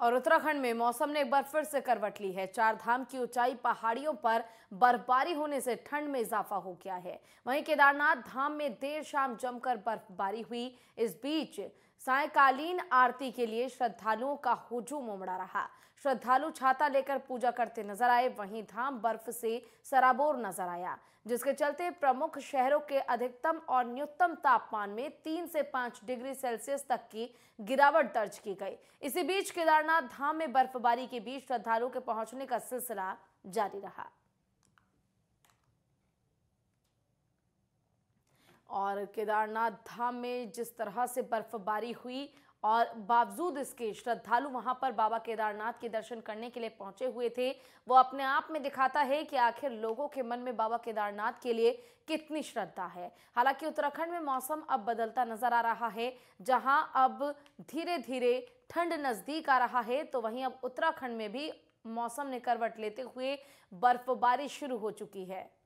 और उत्तराखंड में मौसम ने एक बार फिर से करवट ली है चार धाम की ऊंचाई पहाड़ियों पर बर्फबारी होने से ठंड में इजाफा हो गया है वहीं केदारनाथ धाम में देर शाम जमकर बर्फबारी हुई इस बीच सायकालीन आरती के लिए श्रद्धालुओं का हुजूम उमड़ा रहा श्रद्धालु छाता लेकर पूजा करते नजर आए वहीं धाम बर्फ से सराबोर नजर आया जिसके चलते प्रमुख शहरों के अधिकतम और न्यूनतम तापमान में तीन से पांच डिग्री सेल्सियस तक की गिरावट दर्ज की गई इसी बीच केदार केदारनाथ धाम में बर्फबारी के बीच श्रद्धालुओं के पहुंचने का सिलसिला जारी रहा और केदारनाथ धाम में जिस तरह से बर्फबारी हुई और बावजूद इसके श्रद्धालु वहां पर बाबा केदारनाथ के दर्शन करने के लिए पहुंचे हुए थे वो अपने आप में दिखाता है कि आखिर लोगों के मन में बाबा केदारनाथ के लिए कितनी श्रद्धा है हालांकि उत्तराखंड में मौसम अब बदलता नजर आ रहा है जहां अब धीरे धीरे ठंड नजदीक आ रहा है तो वहीं अब उत्तराखंड में भी मौसम ने करवट लेते हुए बर्फबारी शुरू हो चुकी है